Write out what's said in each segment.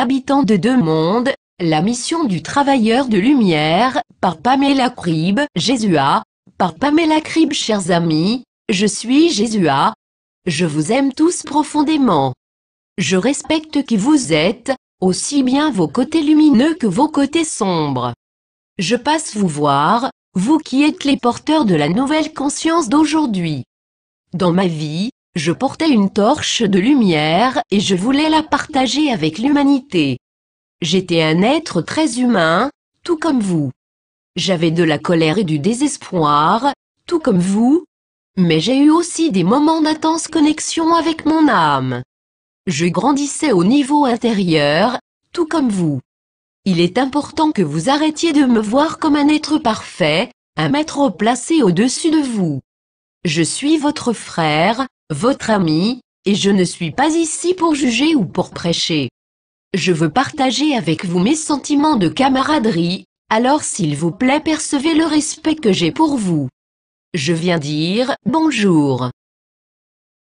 Habitants de deux mondes, la mission du travailleur de lumière, par Pamela Crib, jésus par Pamela Crib, chers amis, je suis jésus Je vous aime tous profondément. Je respecte qui vous êtes, aussi bien vos côtés lumineux que vos côtés sombres. Je passe vous voir, vous qui êtes les porteurs de la nouvelle conscience d'aujourd'hui. Dans ma vie, je portais une torche de lumière et je voulais la partager avec l'humanité. J'étais un être très humain, tout comme vous. J'avais de la colère et du désespoir, tout comme vous, mais j'ai eu aussi des moments d'intense connexion avec mon âme. Je grandissais au niveau intérieur, tout comme vous. Il est important que vous arrêtiez de me voir comme un être parfait, un maître placé au-dessus de vous. Je suis votre frère, votre ami, et je ne suis pas ici pour juger ou pour prêcher. Je veux partager avec vous mes sentiments de camaraderie, alors s'il vous plaît percevez le respect que j'ai pour vous. Je viens dire bonjour.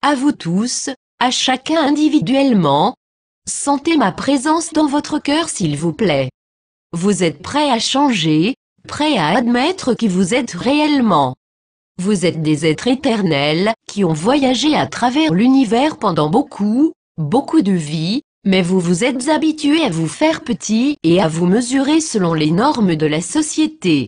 À vous tous, à chacun individuellement, sentez ma présence dans votre cœur s'il vous plaît. Vous êtes prêt à changer, prêt à admettre qui vous êtes réellement. Vous êtes des êtres éternels, qui ont voyagé à travers l'univers pendant beaucoup, beaucoup de vies, mais vous vous êtes habitués à vous faire petit et à vous mesurer selon les normes de la société.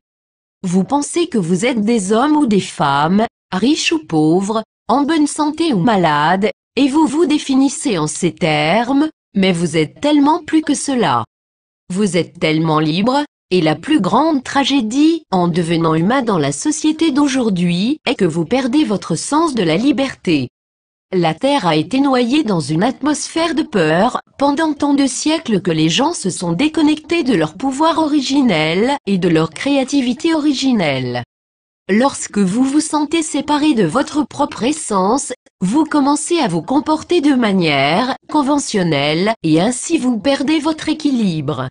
Vous pensez que vous êtes des hommes ou des femmes, riches ou pauvres, en bonne santé ou malades, et vous vous définissez en ces termes, mais vous êtes tellement plus que cela. Vous êtes tellement libre, et la plus grande tragédie, en devenant humain dans la société d'aujourd'hui, est que vous perdez votre sens de la liberté. La Terre a été noyée dans une atmosphère de peur, pendant tant de siècles que les gens se sont déconnectés de leur pouvoir originel et de leur créativité originelle. Lorsque vous vous sentez séparé de votre propre essence, vous commencez à vous comporter de manière conventionnelle et ainsi vous perdez votre équilibre.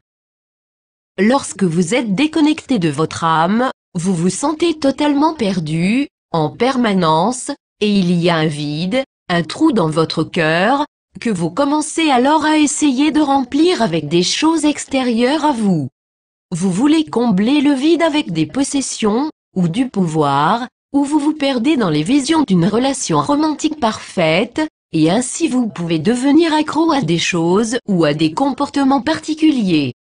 Lorsque vous êtes déconnecté de votre âme, vous vous sentez totalement perdu, en permanence, et il y a un vide, un trou dans votre cœur, que vous commencez alors à essayer de remplir avec des choses extérieures à vous. Vous voulez combler le vide avec des possessions, ou du pouvoir, ou vous vous perdez dans les visions d'une relation romantique parfaite, et ainsi vous pouvez devenir accro à des choses ou à des comportements particuliers.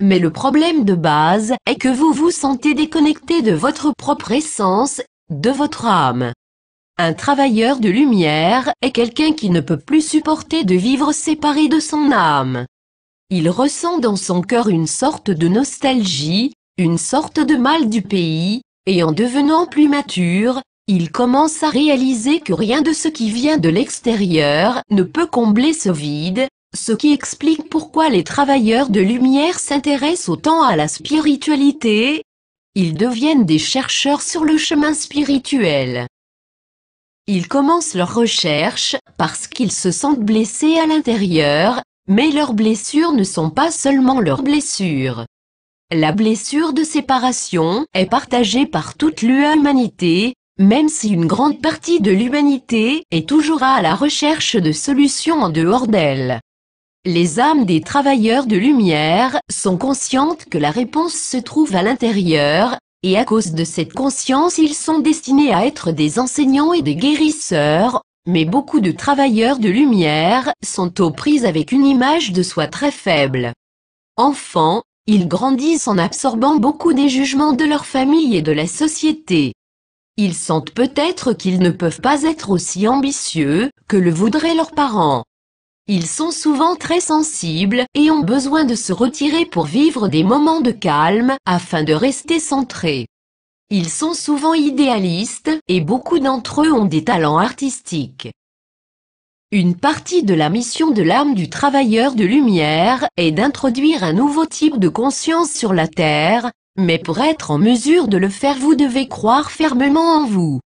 Mais le problème de base est que vous vous sentez déconnecté de votre propre essence, de votre âme. Un travailleur de lumière est quelqu'un qui ne peut plus supporter de vivre séparé de son âme. Il ressent dans son cœur une sorte de nostalgie, une sorte de mal du pays, et en devenant plus mature, il commence à réaliser que rien de ce qui vient de l'extérieur ne peut combler ce vide, ce qui explique pourquoi les travailleurs de lumière s'intéressent autant à la spiritualité. Ils deviennent des chercheurs sur le chemin spirituel. Ils commencent leurs recherches parce qu'ils se sentent blessés à l'intérieur, mais leurs blessures ne sont pas seulement leurs blessures. La blessure de séparation est partagée par toute l'humanité, même si une grande partie de l'humanité est toujours à la recherche de solutions en dehors d'elle. Les âmes des travailleurs de lumière sont conscientes que la réponse se trouve à l'intérieur, et à cause de cette conscience ils sont destinés à être des enseignants et des guérisseurs, mais beaucoup de travailleurs de lumière sont aux prises avec une image de soi très faible. Enfants, ils grandissent en absorbant beaucoup des jugements de leur famille et de la société. Ils sentent peut-être qu'ils ne peuvent pas être aussi ambitieux que le voudraient leurs parents. Ils sont souvent très sensibles et ont besoin de se retirer pour vivre des moments de calme afin de rester centrés. Ils sont souvent idéalistes et beaucoup d'entre eux ont des talents artistiques. Une partie de la mission de l'âme du travailleur de lumière est d'introduire un nouveau type de conscience sur la Terre, mais pour être en mesure de le faire vous devez croire fermement en vous.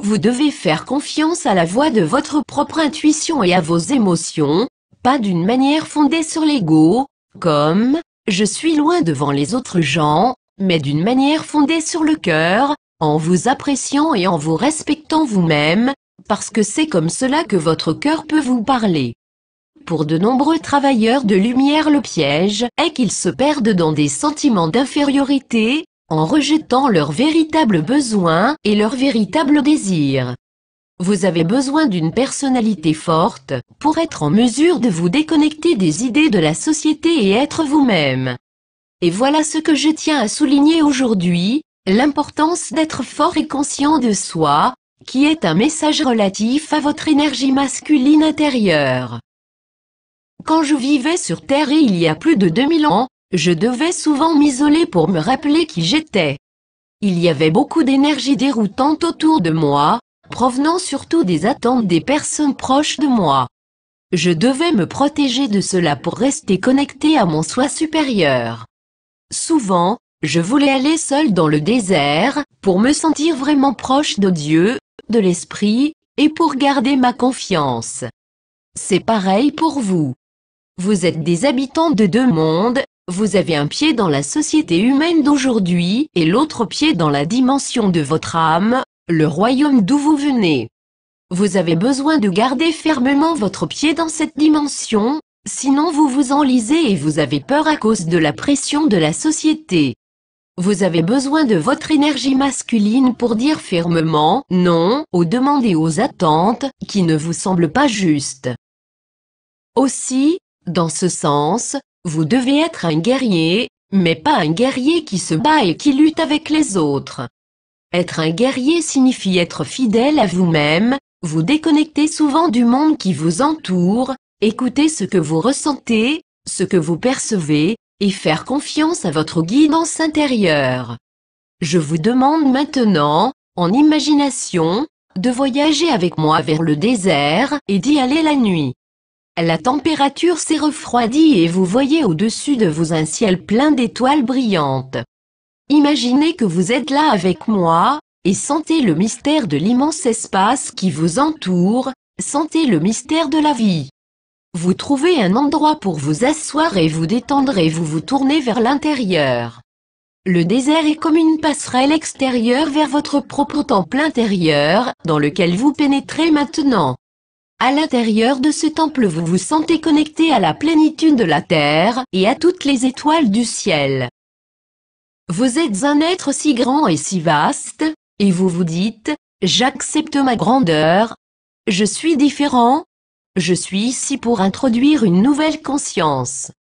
Vous devez faire confiance à la voix de votre propre intuition et à vos émotions, pas d'une manière fondée sur l'ego, comme « je suis loin devant les autres gens », mais d'une manière fondée sur le cœur, en vous appréciant et en vous respectant vous-même, parce que c'est comme cela que votre cœur peut vous parler. Pour de nombreux travailleurs de lumière le piège est qu'ils se perdent dans des sentiments d'infériorité, en rejetant leurs véritables besoins et leurs véritables désirs. Vous avez besoin d'une personnalité forte pour être en mesure de vous déconnecter des idées de la société et être vous-même. Et voilà ce que je tiens à souligner aujourd'hui, l'importance d'être fort et conscient de soi, qui est un message relatif à votre énergie masculine intérieure. Quand je vivais sur Terre il y a plus de 2000 ans, je devais souvent m'isoler pour me rappeler qui j'étais. Il y avait beaucoup d'énergie déroutante autour de moi, provenant surtout des attentes des personnes proches de moi. Je devais me protéger de cela pour rester connecté à mon soi supérieur. Souvent, je voulais aller seul dans le désert, pour me sentir vraiment proche de Dieu, de l'Esprit, et pour garder ma confiance. C'est pareil pour vous. Vous êtes des habitants de deux mondes, vous avez un pied dans la société humaine d'aujourd'hui, et l'autre pied dans la dimension de votre âme, le royaume d'où vous venez. Vous avez besoin de garder fermement votre pied dans cette dimension, sinon vous vous enlisez et vous avez peur à cause de la pression de la société. Vous avez besoin de votre énergie masculine pour dire fermement non aux demandes et aux attentes qui ne vous semblent pas justes. Aussi, dans ce sens, vous devez être un guerrier, mais pas un guerrier qui se bat et qui lutte avec les autres. Être un guerrier signifie être fidèle à vous-même, vous déconnecter souvent du monde qui vous entoure, écouter ce que vous ressentez, ce que vous percevez, et faire confiance à votre guidance intérieure. Je vous demande maintenant, en imagination, de voyager avec moi vers le désert et d'y aller la nuit. La température s'est refroidie et vous voyez au-dessus de vous un ciel plein d'étoiles brillantes. Imaginez que vous êtes là avec moi, et sentez le mystère de l'immense espace qui vous entoure, sentez le mystère de la vie. Vous trouvez un endroit pour vous asseoir et vous détendre et vous vous tournez vers l'intérieur. Le désert est comme une passerelle extérieure vers votre propre temple intérieur, dans lequel vous pénétrez maintenant. À l'intérieur de ce temple vous vous sentez connecté à la plénitude de la terre et à toutes les étoiles du ciel. Vous êtes un être si grand et si vaste, et vous vous dites, j'accepte ma grandeur, je suis différent, je suis ici pour introduire une nouvelle conscience.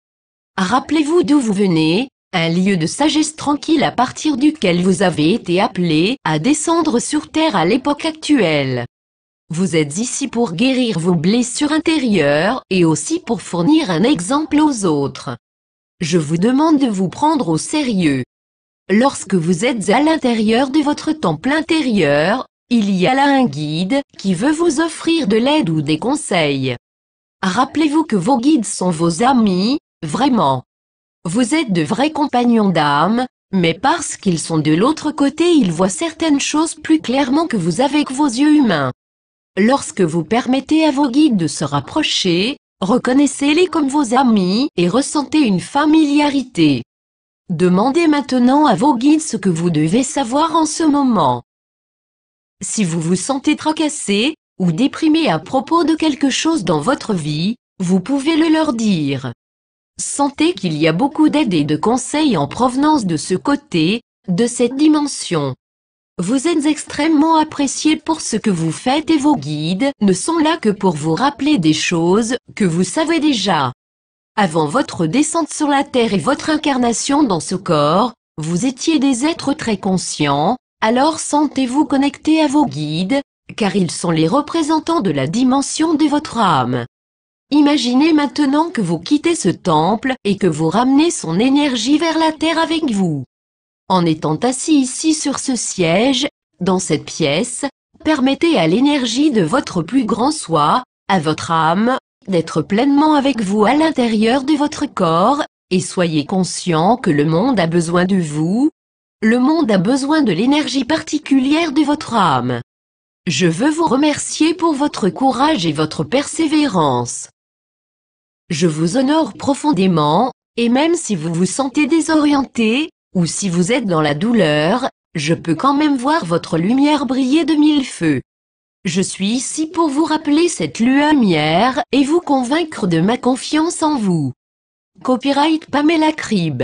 Rappelez-vous d'où vous venez, un lieu de sagesse tranquille à partir duquel vous avez été appelé à descendre sur Terre à l'époque actuelle. Vous êtes ici pour guérir vos blessures intérieures et aussi pour fournir un exemple aux autres. Je vous demande de vous prendre au sérieux. Lorsque vous êtes à l'intérieur de votre temple intérieur, il y a là un guide qui veut vous offrir de l'aide ou des conseils. Rappelez-vous que vos guides sont vos amis, vraiment. Vous êtes de vrais compagnons d'âme, mais parce qu'ils sont de l'autre côté ils voient certaines choses plus clairement que vous avec vos yeux humains. Lorsque vous permettez à vos guides de se rapprocher, reconnaissez-les comme vos amis et ressentez une familiarité. Demandez maintenant à vos guides ce que vous devez savoir en ce moment. Si vous vous sentez tracassé ou déprimé à propos de quelque chose dans votre vie, vous pouvez le leur dire. Sentez qu'il y a beaucoup d'aide et de conseils en provenance de ce côté, de cette dimension. Vous êtes extrêmement apprécié pour ce que vous faites et vos guides ne sont là que pour vous rappeler des choses que vous savez déjà. Avant votre descente sur la terre et votre incarnation dans ce corps, vous étiez des êtres très conscients, alors sentez-vous connecté à vos guides, car ils sont les représentants de la dimension de votre âme. Imaginez maintenant que vous quittez ce temple et que vous ramenez son énergie vers la terre avec vous. En étant assis ici sur ce siège, dans cette pièce, permettez à l'énergie de votre plus grand soi, à votre âme, d'être pleinement avec vous à l'intérieur de votre corps, et soyez conscient que le monde a besoin de vous, le monde a besoin de l'énergie particulière de votre âme. Je veux vous remercier pour votre courage et votre persévérance. Je vous honore profondément, et même si vous vous sentez désorienté, ou si vous êtes dans la douleur, je peux quand même voir votre lumière briller de mille feux. Je suis ici pour vous rappeler cette lumière et vous convaincre de ma confiance en vous. Copyright Pamela Crib